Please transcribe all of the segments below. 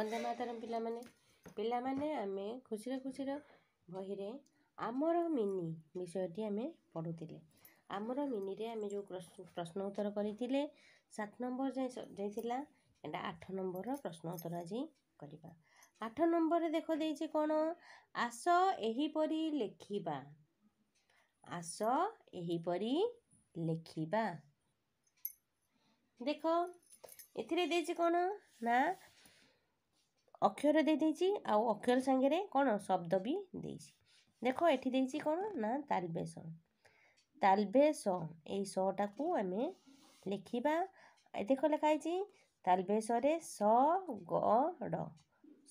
ବନ୍ଦେ ମାତରମ ପିଲାମାନେ ପିଲାମାନେ ଆମେ ଖୁସିରେ ଖୁସିର ବହିରେ ଆମର ମିନି ବିଷୟଟି ଆମେ ପଢ଼ୁଥିଲେ ଆମର ମିନିରେ ଆମେ ଯେଉଁ ପ୍ରଶ୍ନ ଉତ୍ତର କରିଥିଲେ ସାତ ନମ୍ବର ଯାଇ ଯାଇଥିଲା ଏଇଟା ଆଠ ନମ୍ବରର ପ୍ରଶ୍ନ ଉତ୍ତର ଆଜି କରିବା ଆଠ ନମ୍ବରରେ ଦେଖ ଦେଇଛି କ'ଣ ଆସ ଏହିପରି ଲେଖିବା ଆସ ଏହିପରି ଲେଖିବା ଦେଖ ଏଥିରେ ଦେଇଛି କ'ଣ ନା অক্ষর ଦେଇଦେଇଛି ଆଉ ଅକ୍ଷର ସାଙ୍ଗରେ କ'ଣ ଶବ୍ଦ ବି ଦେଇଛି ଦେଖ ଏଠି ଦେଇଛି କ'ଣ ନା ତାଲବେ ସ ତାଲବେ ସ ଏଇ ସଟାକୁ ଆମେ ଲେଖିବା ଦେଖ ଲେଖା ହେଇଛି ତାଲବେ ସରେ ସ ଗଡ଼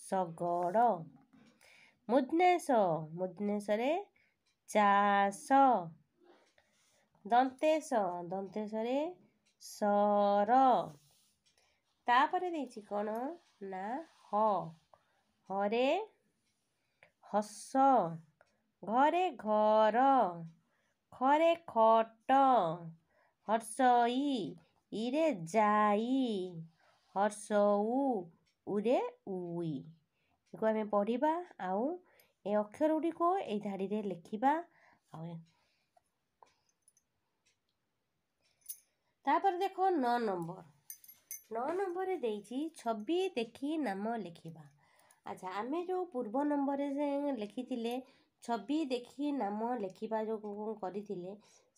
ସଗଡ଼ ମୁଦ୍ନେଶ ମୁଦ୍ନେଶରେ ଚାଷ ଦନ୍ତେଶ ଦନ୍ତେଶରେ ସର ତାପରେ ଦେଇଛି କ'ଣ ନା ହରେ ହସ ଘରେ ଘର ଖରେ ଖଟ ହର୍ଷଇ ଇରେ ଯାଇ ହର୍ଷଉ ଉରେ ଉଇ ଏକୁ ଆମେ ପଢ଼ିବା ଆଉ ଏ ଅକ୍ଷର ଗୁଡ଼ିକୁ ଏଇ ଧାଡ଼ିରେ ଲେଖିବା ଆଉ ତାପରେ ଦେଖ ନଅ ନମ୍ବର ନଅ ନମ୍ବରରେ ଦେଇଛି ଛବି ଦେଖି ନାମ ଲେଖିବା ଆଚ୍ଛା ଆମେ ଯେଉଁ ପୂର୍ବ ନମ୍ବରରେ ଲେଖିଥିଲେ ଛବି ଦେଖି ନାମ ଲେଖିବା ଯେଉଁ କରିଥିଲେ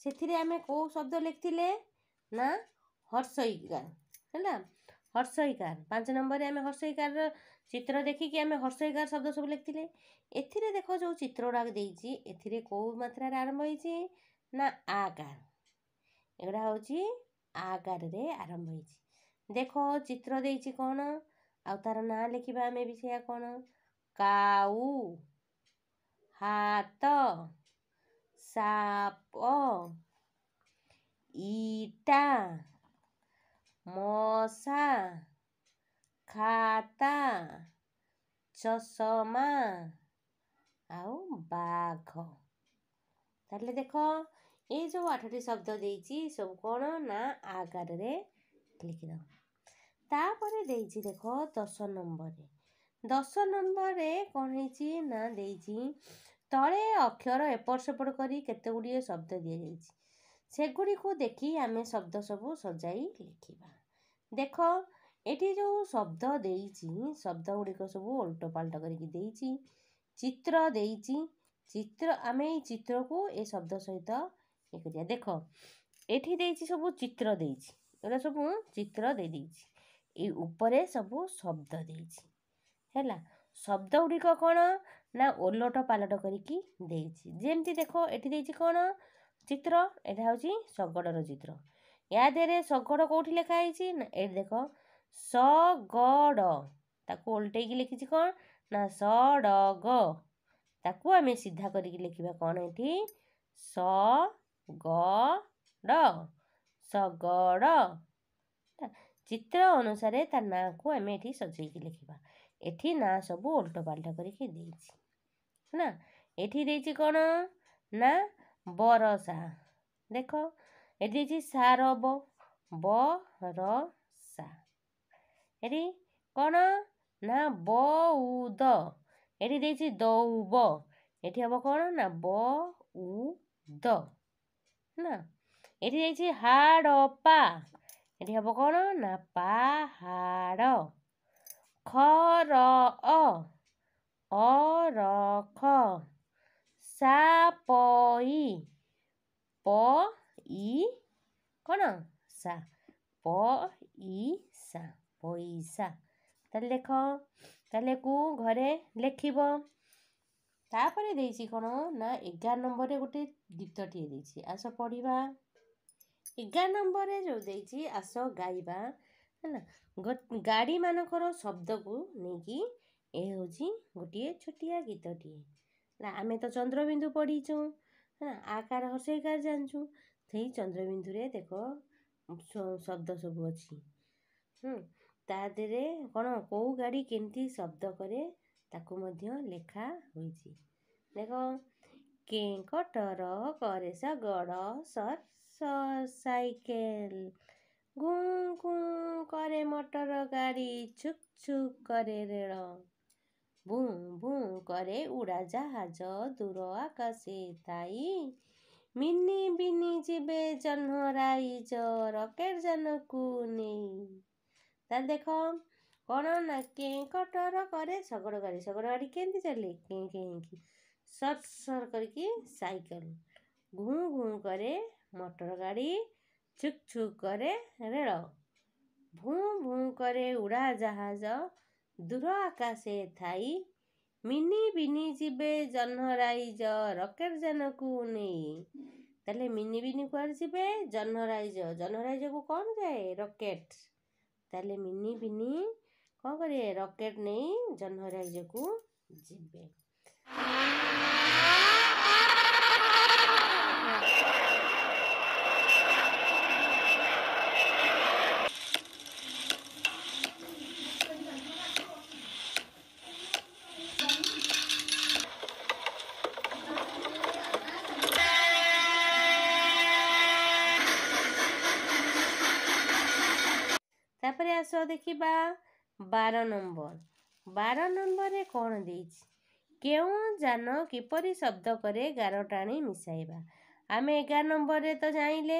ସେଥିରେ ଆମେ କେଉଁ ଶବ୍ଦ ଲେଖିଥିଲେ ନା ହର୍ଷଇକାର ହେଲା ହର୍ଷଇକାର ପାଞ୍ଚ ନମ୍ବରରେ ଆମେ ହର୍ଷଇକାରର ଚିତ୍ର ଦେଖିକି ଆମେ ହର୍ଷଇକାର ଶବ୍ଦ ସବୁ ଲେଖିଥିଲେ ଏଥିରେ ଦେଖ ଯେଉଁ ଚିତ୍ରଗୁଡ଼ାକ ଦେଇଛି ଏଥିରେ କେଉଁ ମାତ୍ରାରେ ଆରମ୍ଭ ହେଇଛି ନା ଆକାର ଏଗୁଡ଼ା ହେଉଛି ଆକାରରେ ଆରମ୍ଭ ହେଇଛି ଦେଖ ଚିତ୍ର ଦେଇଛି କ'ଣ ଆଉ ତାର ନାଁ ଲେଖିବା ଆମେ ବି ସେଇଆ କ'ଣ କାଉ ହାତ ସାପ ଇଟା ମଶା ଖାତା ଚଷମା ଆଉ ବାଘ ତାହେଲେ ଦେଖ ଏଇ ଯେଉଁ ଆଠଟି ଶବ୍ଦ ଦେଇଛି ସବୁ କ'ଣ ନା ଆକାରରେ ଲେଖିଦେବ ତାପରେ ଦେଇଛି ଦେଖ ଦଶ ନମ୍ବରରେ ଦଶ ନମ୍ବରରେ କ'ଣ ହେଇଛି ନା ଦେଇଛି ତଳେ ଅକ୍ଷର ଏପଟ ସେପଟ କରି କେତେ ଗୁଡ଼ିଏ ଶବ୍ଦ ଦିଆଯାଇଛି ସେଗୁଡ଼ିକୁ ଦେଖି ଆମେ ଶବ୍ଦ ସବୁ ସଜାଇ ଲେଖିବା ଦେଖ ଏଠି ଯେଉଁ ଶବ୍ଦ ଦେଇଛି ଶବ୍ଦ ଗୁଡ଼ିକ ସବୁ ଓଲଟ ପାଲଟ କରିକି ଦେଇଛି ଚିତ୍ର ଦେଇଛି ଚିତ୍ର ଆମେ ଏଇ ଚିତ୍ରକୁ ଏ ଶବ୍ଦ ସହିତ ଇଏ କରିବା ଦେଖ ଏଠି ଦେଇଛି ସବୁ ଚିତ୍ର ଦେଇଛି ଏଗୁଡ଼ା ସବୁ ମୁଁ ଚିତ୍ର ଦେଇଦେଇଛି ଏ ଉପରେ ସବୁ ଶବ୍ଦ ଦେଇଛି ହେଲା ଶବ୍ଦ ଗୁଡ଼ିକ କ'ଣ ନା ଓଲଟ ପାଲଟ କରିକି ଦେଇଛି ଯେମିତି ଦେଖ ଏଠି ଦେଇଛି କ'ଣ ଚିତ୍ର ଏଇଟା ହେଉଛି ଶଗଡ଼ର ଚିତ୍ର ୟା ଦେହରେ ଶଗଡ଼ କେଉଁଠି ଲେଖା ହେଇଛି ନା ଏଠି ଦେଖ ସ ଗଡ଼ ତାକୁ ଓଲଟେଇକି ଲେଖିଛି କ'ଣ ନା ସ ଡ ତାକୁ ଆମେ ସିଧା କରିକି ଲେଖିବା କ'ଣ ଏଠି ସ ଗ ଡ଼ ଶଗଡ଼ ଚିତ୍ର ଅନୁସାରେ ତା ନାଁକୁ ଆମେ ଏଠି ସଜେଇକି ଲେଖିବା ଏଠି ନାଁ ସବୁ ପାଲଟା କରିକି ଦେଇଛି ନା ଏଠି ଦେଇଛି କ'ଣ ନା ବର ସା ଦେଖ ଏଠି ଦେଇଛି ସାର ବ ର ସା ଏଠି କ'ଣ ନା ବଉଦ ଏଠି ଦେଇଛି ଦଉବ ଏଠି ହେବ କ'ଣ ନା ବ ଉ ଦ ନା এটি ଯାଇଛି ହାଡ଼ ପା ଏଠି ହେବ କ'ଣ ନା ପାହାଡ଼ ଖର ଅ ଅରଖ ସାପଇ ପ ଇ କ'ଣ ସା ପ ଇ ସା ପଇସା ତାହେଲେ ଲେଖ ତାହେଲେ କୁ ଘରେ ଲେଖିବ ତାପରେ ଦେଇଛି କ'ଣ ନା ଏଗାର ନମ୍ବରରେ ଗୋଟେ ଗୀତଟିଏ ଦେଇଛି ଆସ ପଢ଼ିବା ଏଗାର ନମ୍ବରରେ ଯେଉଁ ଦେଇଛି ଆସ ଗାଇବା ହେଲା ଗାଡ଼ିମାନଙ୍କର ଶବ୍ଦକୁ ନେଇକି ଏ ହେଉଛି ଗୋଟିଏ ଛୋଟିଆ ଗୀତଟିଏ ହେଲା ଆମେ ତ ଚନ୍ଦ୍ରବିନ୍ଦୁ ପଢ଼ିଛୁ ହେଲା ଆକାର ହର୍ଷେଇକାର ଜାଣିଛୁ ସେଇ ଚନ୍ଦ୍ରବିନ୍ଦୁରେ ଦେଖ ଶବ୍ଦ ସବୁ ଅଛି ତା ଦେହରେ କ'ଣ କେଉଁ ଗାଡ଼ି କେମିତି ଶବ୍ଦ କରେ ତାକୁ ମଧ୍ୟ ଲେଖା ହୋଇଛି ଦେଖ କେଁକଟର କରେସ ଗଡ଼ ସର୍ ସାଇକେଲ ଗୁଁ କୁଁ କରେ ମଟର ଗାଡ଼ି ଛୁକ୍ ଛୁକ୍ କରେ ରେଳ ବୁଁ ବୁଁ করে উড়াজাহাজ দূর আকাশে তাই মিনি বিনি জিবে জহ্নরাইজ রকেট যানকু নেই তাহলে দেখ କ'ଣ ନା କେଁ କଟର କରେ ଶଗଡ଼ ଗାଡ଼ି ଶଗଡ଼ ଗାଡ଼ି କେମିତି ଚାଲେ କେଁ କେଁ କି शॉर्ट सर करके साइकिल घूम घूम करे मोटर गाड़ी छुक छुक करे रेल भूम भूम करे उड़ा जहाज दूर आकाशे थाई মিনি বিনি যাবে জহ্নরাইজ রকেট যানকু নেই তাহলে মিনি বিনি কুয়াড়ে যাবে জহ্নরাইজ জহ্নরাইজকু কম যায় রকেট তাহলে মিনি বিনি কম করে রকেট নেই জহ্নরাইজকু যাবে ଆସ ଦେଖିବା ବାର ନମ୍ବର ବାର ନମ୍ବରରେ କ'ଣ ଦେଇଛି କେଉଁ ଯାନ କିପରି ଶବ୍ଦ କରେ ଗାର ଟାଣି ମିଶାଇବା ଆମେ ଏଗାର ନମ୍ବରରେ ତ ଜାଣିଲେ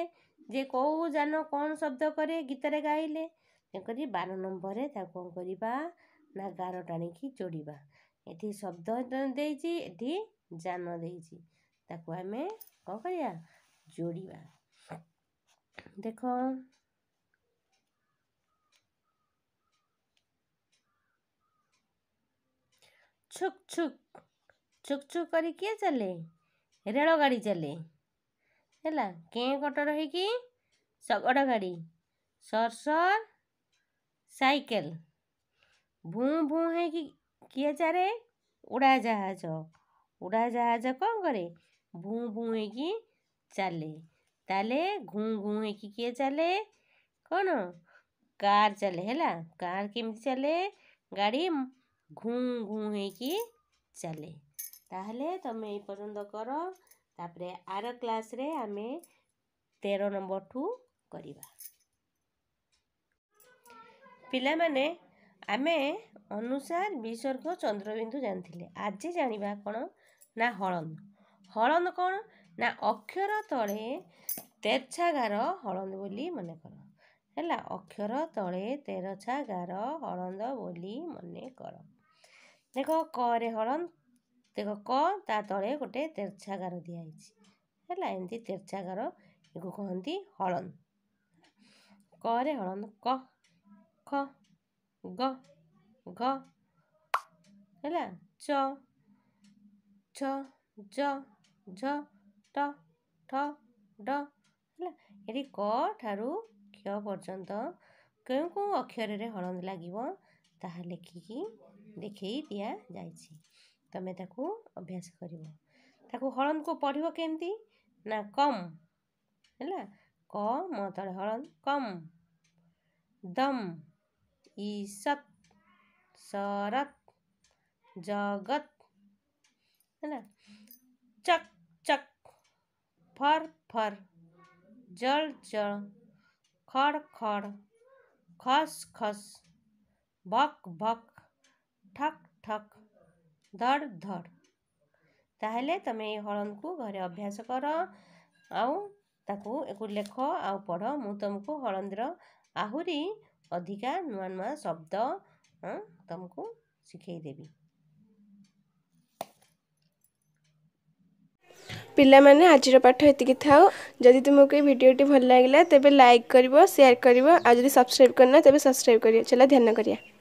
ଯେ କେଉଁ ଯାନ କ'ଣ ଶବ୍ଦ କରେ ଗୀତରେ ଗାଇଲେ ତେଣୁକରି ବାର ନମ୍ବରରେ ତାକୁ କ'ଣ କରିବା ନା ଗାର ଟାଣିକି ଯୋଡ଼ିବା ଏଠି ଶବ୍ଦ ଦେଇଛି ଏଠି ଯାନ ଦେଇଛି ତାକୁ ଆମେ କ'ଣ କରିବା ଯୋଡ଼ିବା ଦେଖ छुक छुक ଛୁକ୍ ଛୁକ୍ କରି କିଏ ଚାଲେ ରେଳଗାଡ଼ି ଚାଲେ ହେଲା କେଁ କଟର ହେଇକି ଶଗଡ଼ ଗାଡ଼ି ସର୍ ସର୍ ସାଇକେଲ ଭୁଁ ଭୁଁ ହେଇକି କିଏ ଚାରେ ଉଡ଼ାଜାହାଜ ଉଡ଼ାଜାହାଜ କ'ଣ କରେ ଭୁଁ ଭୁଁ ହେଇକି ଚାଲେ ତାହେଲେ ଘୁଁ ଘୁଁ ହେଇକି କିଏ ଚାଲେ କ'ଣ କାର୍ ଚାଲେ ହେଲା କାର୍ କେମିତି ଚାଲେ ଗାଡ଼ି ଘୁଁ ଘୁଁ ହେଇକି ଚାଲେ ତାହେଲେ ତମେ ଏ ପର୍ଯ୍ୟନ୍ତ କର ତାପରେ ଆର କ୍ଲାସ୍ରେ ଆମେ ତେର ନମ୍ବରଠୁ କରିବା ପିଲାମାନେ ଆମେ ଅନୁସାର ବିସର୍ଗ ଚନ୍ଦ୍ରବିନ୍ଦୁ ଜାଣିଥିଲେ ଆଜି ଜାଣିବା କ'ଣ ନା ହଳନ୍ଦ ହଳନ୍ଦ କ'ଣ ନା ଅକ୍ଷର ତଳେ ତେରଛାଗାର ହଳନ୍ଦ ବୋଲି ମନେ କର ହେଲା ଅକ୍ଷର ତଳେ ତେରଛାଗାର ହଳନ୍ଦ ବୋଲି ମନେ କର ଦେଖ କରେ ହଳନ୍ତ ଦେଖ କ ତା ତଳେ ଗୋଟେ ତେର୍ଛାଗାର ଦିଆହେଇଛି ହେଲା ଏମିତି ତେର୍ଛାଗାର ଏକୁ କହନ୍ତି ହଳନ୍ତ କରେ ହଳନ୍ତ କ ଖ ଗ ଘ ହେଲା ଚ ଛ ଜ ଝ ଟ ଠ ଡ ହେଲା ଏଠି କ ଠାରୁ କ୍ଷ ପର୍ଯ୍ୟନ୍ତ କେଉଁ କେଉଁ ଅକ୍ଷରରେ ହଳନ୍ତ ଲାଗିବ ताहा लेखिकी देखे दि जाए तुम्हें तो अभ्यास करण को पढ़व केमती ना कम है क मतल हरण कम दम ईसत सरत जगत है चक चक फर फर जल जल खड़ खड़ खस खस बक बक ठक ठक धर धर ताहले तमे ये हरण को घर अभ्यास कर आख आ पढ़ मु तुमको हरण आहुरी अधिका नुआ नुआ शब्द तुमको देबी पिला माने आज पाठ ये था जदि तुमको भिडियोटी भल लगे तबे लाइक कर सेयार कर आ सब्सक्राइब करना तेज सब्सक्राइब कर चला ध्यान करिया